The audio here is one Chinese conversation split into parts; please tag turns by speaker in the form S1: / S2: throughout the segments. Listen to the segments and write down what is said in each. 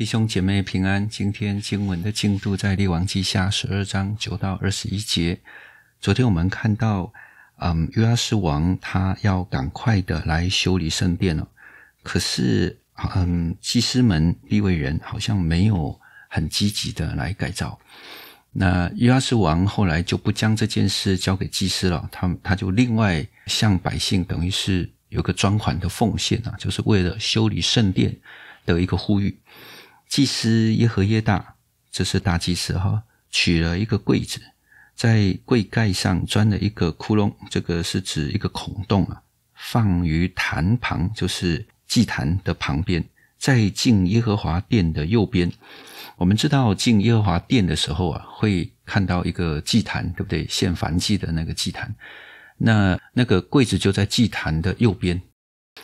S1: 弟兄姐妹平安。今天经文的进度在《列王纪下》十二章九到二十一节。昨天我们看到，嗯，约阿斯王他要赶快的来修理圣殿了。可是，嗯，祭司们立位人好像没有很积极的来改造。那约阿斯王后来就不将这件事交给祭司了，他他就另外向百姓，等于是有个专款的奉献啊，就是为了修理圣殿的一个呼吁。祭司耶和耶大，这是大祭司哈，取了一个柜子，在柜盖上钻了一个窟窿，这个是指一个孔洞啊，放于坛旁，就是祭坛的旁边，在进耶和华殿的右边。我们知道进耶和华殿的时候啊，会看到一个祭坛，对不对？献燔祭的那个祭坛，那那个柜子就在祭坛的右边，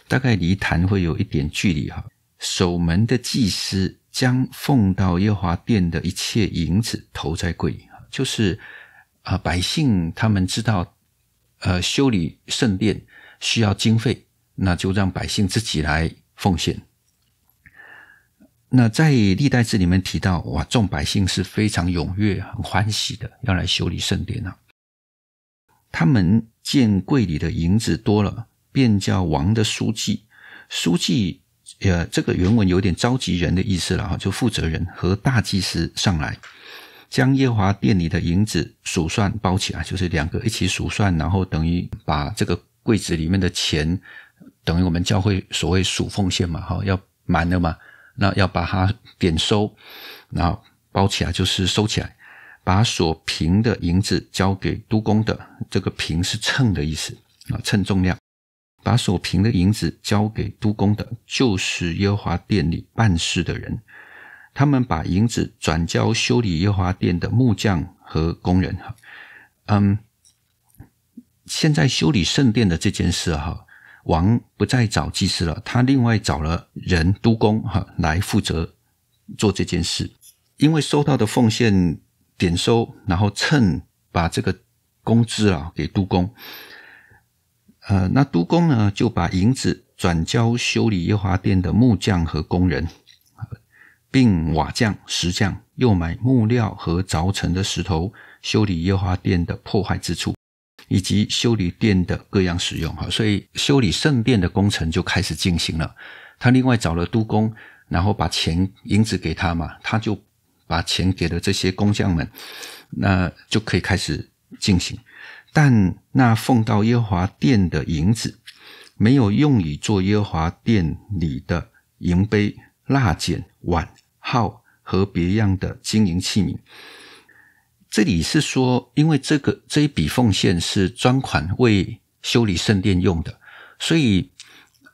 S1: 大概离坛会有一点距离哈。守门的祭司。将奉到月华殿的一切银子投在柜里，就是啊，百姓他们知道，呃，修理圣殿需要经费，那就让百姓自己来奉献。那在历代志里面提到，哇，众百姓是非常踊跃、很欢喜的，要来修理圣殿啊。他们见柜里的银子多了，便叫王的书记，书记。呃，这个原文有点召集人的意思了哈，就负责人和大祭司上来，将夜华殿里的银子数算包起来，就是两个一起数算，然后等于把这个柜子里面的钱，等于我们教会所谓数奉献嘛，哈，要满了嘛，那要把它点收，然后包起来就是收起来，把所平的银子交给督工的，这个平是称的意思啊，称重量。把所凭的银子交给督工的，就是耶华殿里办事的人。他们把银子转交修理耶华殿的木匠和工人。哈，嗯，现在修理圣殿的这件事，哈，王不再找祭司了，他另外找了人督工，哈，来负责做这件事。因为收到的奉献点收，然后趁把这个工资啊给督工。呃，那督工呢，就把银子转交修理液华殿的木匠和工人，并瓦匠、石匠又买木料和凿成的石头，修理液华殿的破坏之处，以及修理殿的各样使用。哈，所以修理圣殿的工程就开始进行了。他另外找了督工，然后把钱银子给他嘛，他就把钱给了这些工匠们，那就可以开始进行。但那奉到耶和华殿的银子，没有用以做耶和华殿里的银杯、蜡剪、碗、号和别样的金银器皿。这里是说，因为这个这一笔奉献是专款为修理圣殿用的，所以，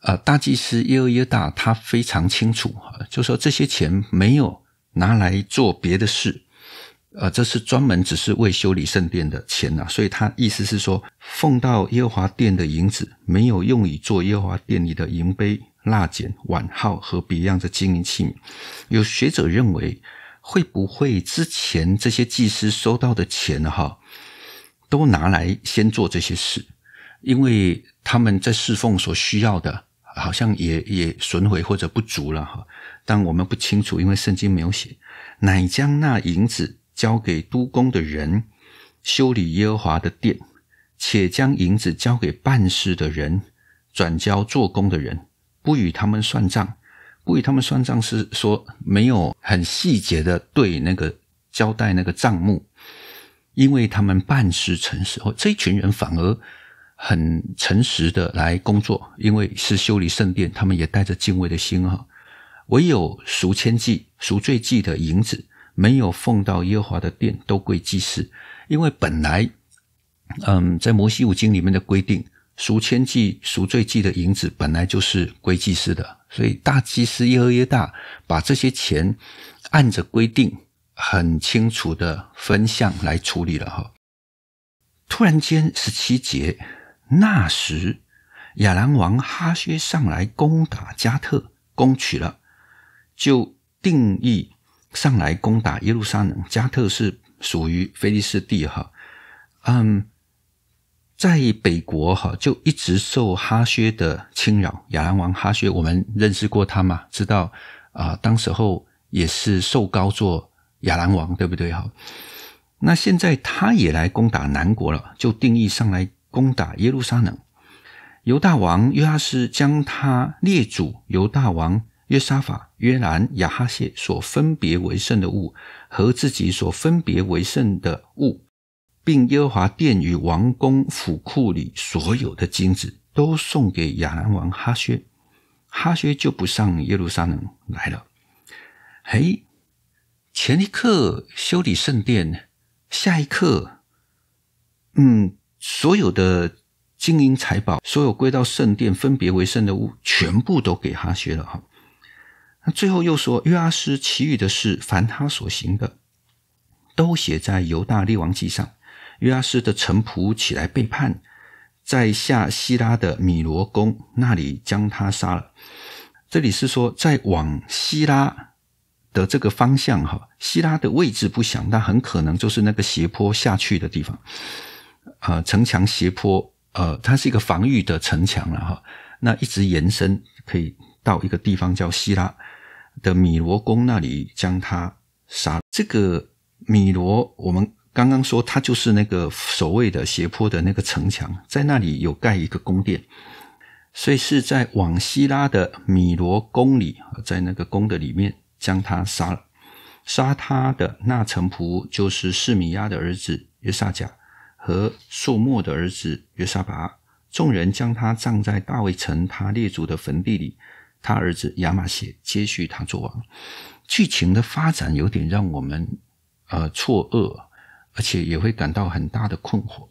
S1: 呃，大祭司耶和约大他非常清楚哈，就说这些钱没有拿来做别的事。呃，这是专门只是为修理圣殿的钱呐，所以他意思是说，奉到耶和华殿的银子，没有用以做耶和华殿里的银杯、蜡剪、碗号和别样的金银器皿。有学者认为，会不会之前这些祭司收到的钱哈，都拿来先做这些事，因为他们在侍奉所需要的，好像也也损毁或者不足了哈。但我们不清楚，因为圣经没有写，乃将那银子。交给督工的人修理耶和华的殿，且将银子交给办事的人，转交做工的人，不与他们算账。不与他们算账是说没有很细节的对那个交代那个账目，因为他们办事诚实。哦，这一群人反而很诚实的来工作，因为是修理圣殿，他们也带着敬畏的心哈。唯有赎千计、赎罪计的银子。没有奉到耶和华的殿，都归祭司，因为本来，嗯，在摩西五经里面的规定，赎千祭、赎罪祭的银子本来就是归祭司的，所以大祭司耶和耶大把这些钱按着规定很清楚的分项来处理了哈。突然间，十七节，那时亚兰王哈薛上来攻打加特，攻取了，就定义。上来攻打耶路撒冷，加特是属于菲利斯地哈，嗯，在北国哈就一直受哈薛的侵扰，亚兰王哈薛，我们认识过他嘛？知道啊，当时候也是受高座亚兰王，对不对哈？那现在他也来攻打南国了，就定义上来攻打耶路撒冷，犹大王约哈斯将他列祖犹大王。约沙法、约兰、亚哈谢所分别为圣的物，和自己所分别为圣的物，并和华殿与王宫府库里所有的金子，都送给亚兰王哈薛。哈薛就不上耶路撒冷来了。嘿，前一刻修理圣殿，下一刻，嗯，所有的金银财宝，所有归到圣殿分别为圣的物，全部都给哈薛了哈。那最后又说约阿斯其余的事，凡他所行的，都写在犹大列王记上。约阿斯的臣仆起来背叛，在下希拉的米罗宫那里将他杀了。这里是说在往希拉的这个方向哈，希拉的位置不详，但很可能就是那个斜坡下去的地方。呃，城墙斜坡，呃，它是一个防御的城墙了哈。那一直延伸，可以到一个地方叫希拉。的米罗宫那里将他杀。这个米罗，我们刚刚说，他就是那个所谓的斜坡的那个城墙，在那里有盖一个宫殿，所以是在往西拉的米罗宫里在那个宫的里面将他杀了。杀他的那臣仆就是示米亚的儿子约萨甲和素莫的儿子约萨拔，众人将他葬在大卫城他列祖的坟地里。他儿子亚玛谢接续他做王，剧情的发展有点让我们呃错愕，而且也会感到很大的困惑。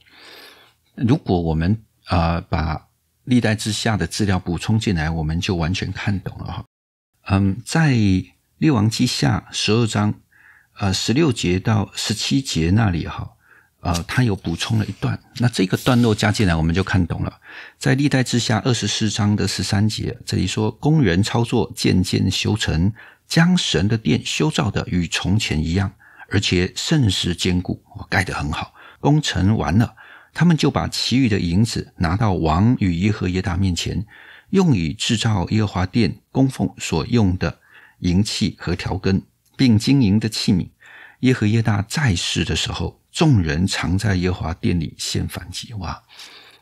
S1: 如果我们呃把历代之下的资料补充进来，我们就完全看懂了哈。嗯，在《列王记下》十二章呃十六节到十七节那里哈。呃，他有补充了一段，那这个段落加进来，我们就看懂了。在历代之下二十四章的十三节，这里说，工人操作，渐渐修成，将神的殿修造的与从前一样，而且甚是坚固，盖得很好。工程完了，他们就把其余的银子拿到王与耶和耶达面前，用以制造耶和华殿供奉所用的银器和调羹，并金银的器皿。耶和耶大在世的时候。众人常在夜华殿里献燔祭哇！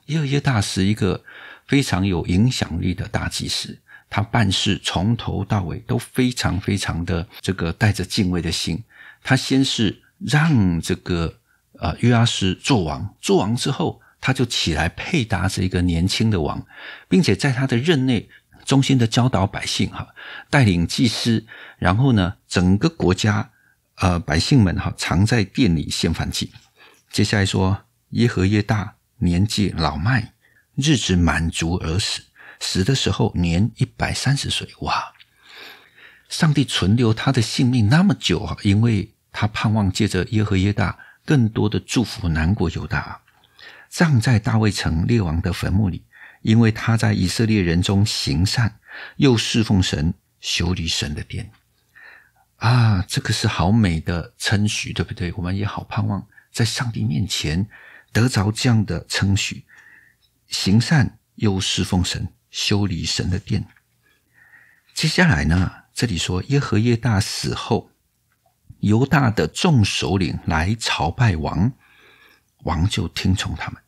S1: 耶和耶大是一个非常有影响力的大祭司，他办事从头到尾都非常非常的这个带着敬畏的心。他先是让这个呃约阿斯做王，做王之后，他就起来配搭这一个年轻的王，并且在他的任内衷心的教导百姓哈，带领祭司，然后呢，整个国家。呃，百姓们哈常在店里献燔祭。接下来说耶和耶大年纪老迈，日子满足而死，死的时候年一百三十岁。哇！上帝存留他的性命那么久啊，因为他盼望借着耶和耶大更多的祝福南国犹大。葬在大卫城列王的坟墓里，因为他在以色列人中行善，又侍奉神，修理神的殿。啊，这个是好美的称许，对不对？我们也好盼望在上帝面前得着这样的称许。行善又侍奉神，修理神的殿。接下来呢？这里说耶和耶大死后，犹大的众首领来朝拜王，王就听从他们。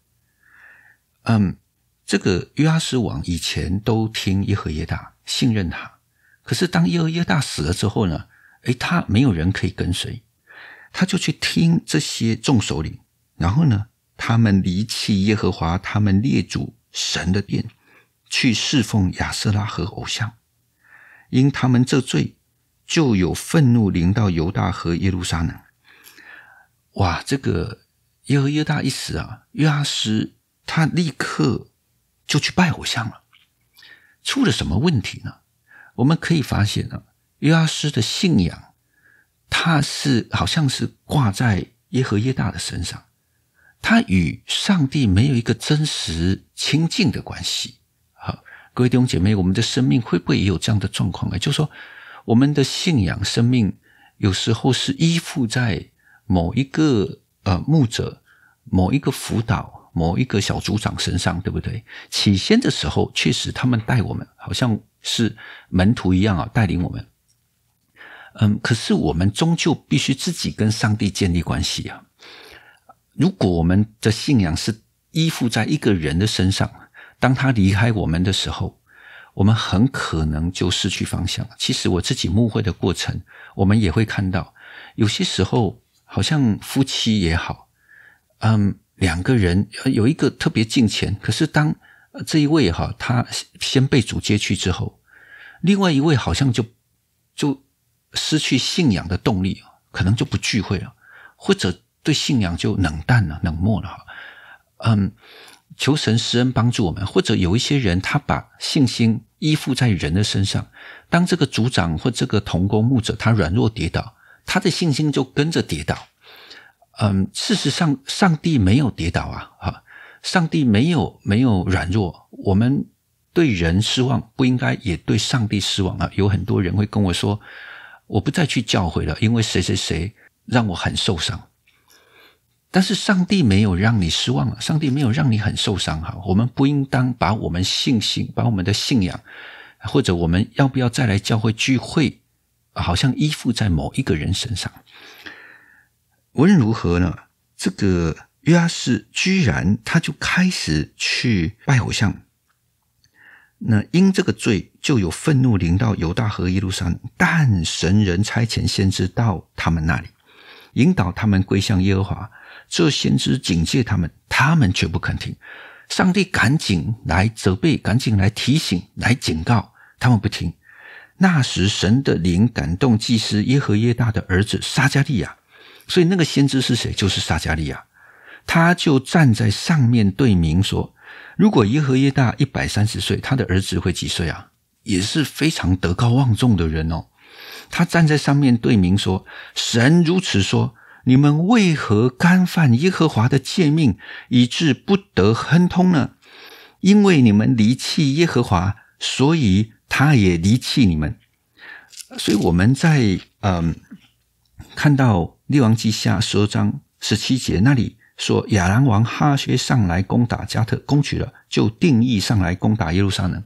S1: 嗯，这个约阿斯王以前都听耶和耶大，信任他。可是当耶和耶大死了之后呢？诶，他没有人可以跟随，他就去听这些众首领。然后呢，他们离弃耶和华他们列祖神的殿，去侍奉亚瑟拉和偶像。因他们这罪，就有愤怒临到犹大和耶路撒冷。哇，这个耶和约大一死啊，约阿斯他立刻就去拜偶像了。出了什么问题呢？我们可以发现啊。约阿斯的信仰，他是好像是挂在耶和耶大的身上，他与上帝没有一个真实亲近的关系。好，各位弟兄姐妹，我们的生命会不会也有这样的状况呢？就是说，我们的信仰生命有时候是依附在某一个呃牧者、某一个辅导、某一个小组长身上，对不对？起先的时候，确实他们带我们，好像是门徒一样啊，带领我们。嗯，可是我们终究必须自己跟上帝建立关系啊！如果我们的信仰是依附在一个人的身上，当他离开我们的时候，我们很可能就失去方向。其实我自己牧会的过程，我们也会看到，有些时候好像夫妻也好，嗯，两个人有一个特别近前，可是当这一位哈，他先被主接去之后，另外一位好像就就。失去信仰的动力，可能就不聚会了，或者对信仰就冷淡了、冷漠了。哈，嗯，求神施恩帮助我们。或者有一些人，他把信心依附在人的身上，当这个组长或这个同工牧者他软弱跌倒，他的信心就跟着跌倒。嗯，事实上，上帝没有跌倒啊，哈，上帝没有没有软弱。我们对人失望，不应该也对上帝失望啊。有很多人会跟我说。我不再去教会了，因为谁谁谁让我很受伤。但是上帝没有让你失望了，上帝没有让你很受伤哈。我们不应当把我们信心、把我们的信仰，或者我们要不要再来教会聚会，好像依附在某一个人身上。无论如何呢，这个约阿士居然他就开始去拜偶像。那因这个罪，就有愤怒临到犹大和耶路撒。冷，但神人差遣先知到他们那里，引导他们归向耶和华。这先知警戒他们，他们却不肯听。上帝赶紧来责备，赶紧来提醒，来警告他们不听。那时，神的灵感动祭司耶和耶大的儿子沙加利亚，所以那个先知是谁？就是沙加利亚。他就站在上面对明说。如果耶和华大一百三十岁，他的儿子会几岁啊？也是非常德高望重的人哦。他站在上面对民说：“神如此说，你们为何干犯耶和华的诫命，以致不得亨通呢？因为你们离弃耶和华，所以他也离弃你们。所以我们在嗯，看到列王记下十二章十七节那里。”说亚兰王哈薛上来攻打加特，攻取了，就定义上来攻打耶路撒冷。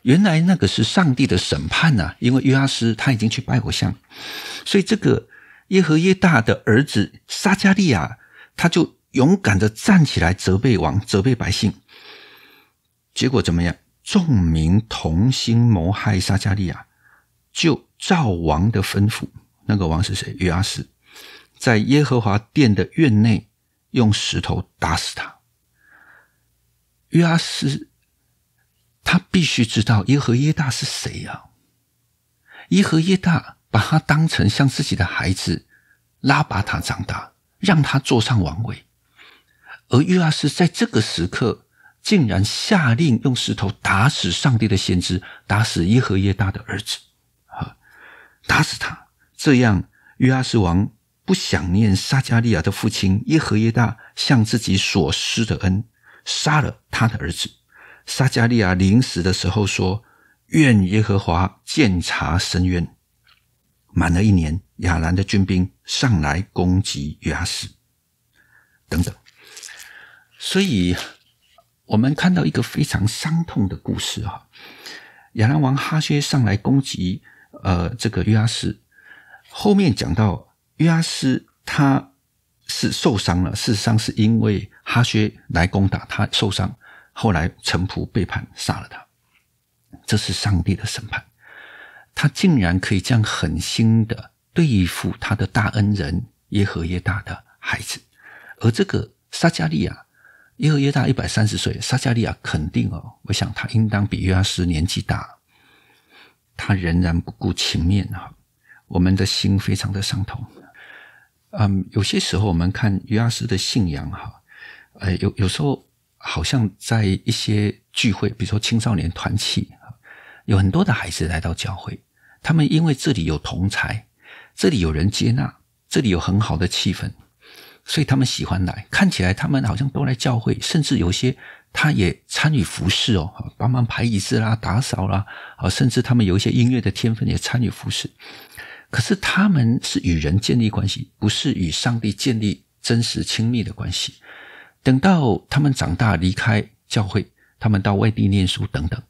S1: 原来那个是上帝的审判呐，因为约阿斯他已经去拜过香，所以这个耶和耶大的儿子撒加利亚，他就勇敢的站起来责备王，责备百姓。结果怎么样？众民同心谋害撒加利亚，就照王的吩咐，那个王是谁？约阿斯，在耶和华殿的院内。用石头打死他。约阿斯，他必须知道耶和耶大是谁呀？耶和耶大把他当成像自己的孩子，拉拔他长大，让他坐上王位。而约阿斯在这个时刻，竟然下令用石头打死上帝的先知，打死耶和耶大的儿子，啊，打死他！这样约阿斯王。不想念撒加利亚的父亲耶和耶大向自己所施的恩，杀了他的儿子。撒加利亚临死的时候说：“愿耶和华鉴察深渊。”满了一年，亚兰的军兵上来攻击约阿斯，等等。所以，我们看到一个非常伤痛的故事啊。亚兰王哈薛上来攻击，呃，这个约阿斯。后面讲到。约阿斯他是受伤了，事实上是因为哈薛来攻打他受伤，后来臣仆背叛杀了他，这是上帝的审判。他竟然可以这样狠心的对付他的大恩人耶和耶大的孩子，而这个撒加利亚，耶和耶大一百三十岁，撒加利亚肯定哦，我想他应当比约阿斯年纪大，他仍然不顾情面啊，我们的心非常的伤痛。嗯，有些时候我们看约阿斯的信仰哈，呃，有有时候好像在一些聚会，比如说青少年团体，有很多的孩子来到教会，他们因为这里有同才，这里有人接纳，这里有很好的气氛，所以他们喜欢来。看起来他们好像都来教会，甚至有些他也参与服侍哦，帮忙排椅子啦、打扫啦，啊，甚至他们有一些音乐的天分也参与服侍。可是他们是与人建立关系，不是与上帝建立真实亲密的关系。等到他们长大离开教会，他们到外地念书等等，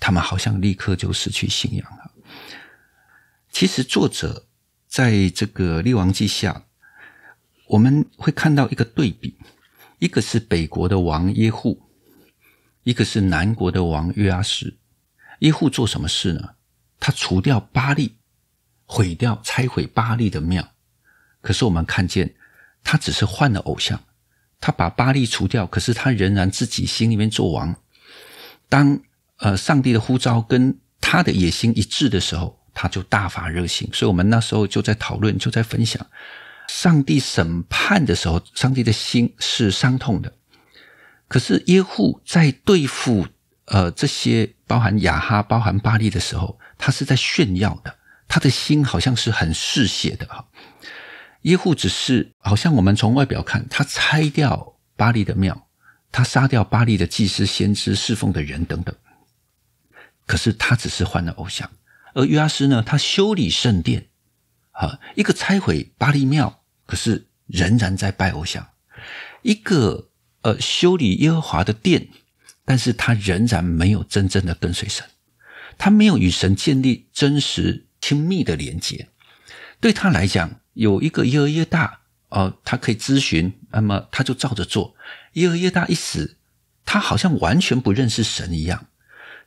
S1: 他们好像立刻就失去信仰了。其实作者在这个《列王记》下，我们会看到一个对比：一个是北国的王耶户，一个是南国的王约阿斯。耶户做什么事呢？他除掉巴力。毁掉、拆毁巴利的庙，可是我们看见他只是换了偶像。他把巴利除掉，可是他仍然自己心里面做王。当呃上帝的呼召跟他的野心一致的时候，他就大发热心。所以，我们那时候就在讨论，就在分享：上帝审判的时候，上帝的心是伤痛的；可是耶户在对付呃这些包含雅哈、包含巴利的时候，他是在炫耀的。他的心好像是很嗜血的哈，耶户只是好像我们从外表看，他拆掉巴黎的庙，他杀掉巴黎的祭司、先知、侍奉的人等等。可是他只是换了偶像，而约阿斯呢，他修理圣殿，啊，一个拆毁巴黎庙，可是仍然在拜偶像；一个呃修理耶和华的殿，但是他仍然没有真正的跟随神，他没有与神建立真实。亲密的连接，对他来讲，有一个耶和越大，哦，他可以咨询，那么他就照着做。耶和越大，一死，他好像完全不认识神一样，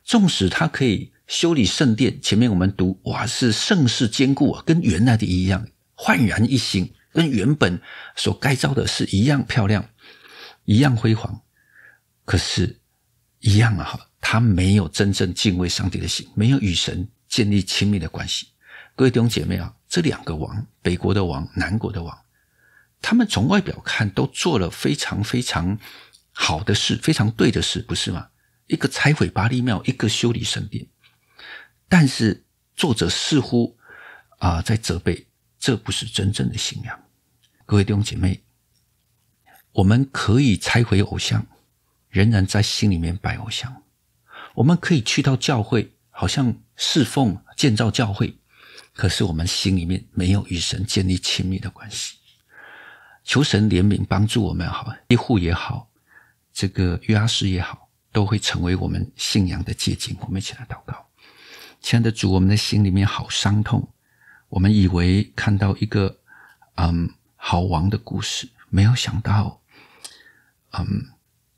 S1: 纵使他可以修理圣殿，前面我们读，哇，是盛世坚固啊，跟原来的一样，焕然一新，跟原本所该造的是一样漂亮，一样辉煌。可是，一样啊，他没有真正敬畏上帝的心，没有与神。建立亲密的关系，各位弟兄姐妹啊，这两个王，北国的王，南国的王，他们从外表看都做了非常非常好的事，非常对的事，不是吗？一个拆毁巴力庙，一个修理神殿，但是作者似乎啊在责备，这不是真正的信仰。各位弟兄姐妹，我们可以拆毁偶像，仍然在心里面拜偶像，我们可以去到教会。好像侍奉建造教会，可是我们心里面没有与神建立亲密的关系，求神怜悯帮助我们。好，庇护也好，这个约阿施也好，都会成为我们信仰的借晶，我们一起来祷告，亲爱的主，我们的心里面好伤痛。我们以为看到一个嗯好王的故事，没有想到，嗯，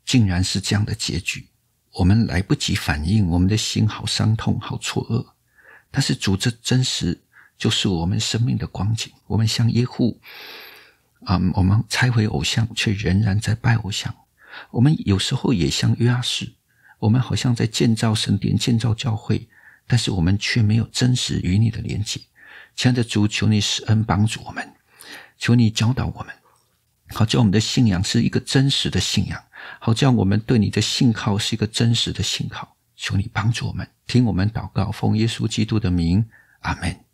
S1: 竟然是这样的结局。我们来不及反应，我们的心好伤痛，好错愕。但是主，这真实就是我们生命的光景。我们像耶户啊，我们拆毁偶像，却仍然在拜偶像。我们有时候也像约阿士，我们好像在建造神殿、建造教会，但是我们却没有真实与你的连接。亲爱的主，求你施恩帮助我们，求你教导我们，好叫我们的信仰是一个真实的信仰。好，将我们对你的信靠是一个真实的信靠。求你帮助我们，听我们祷告，奉耶稣基督的名，阿门。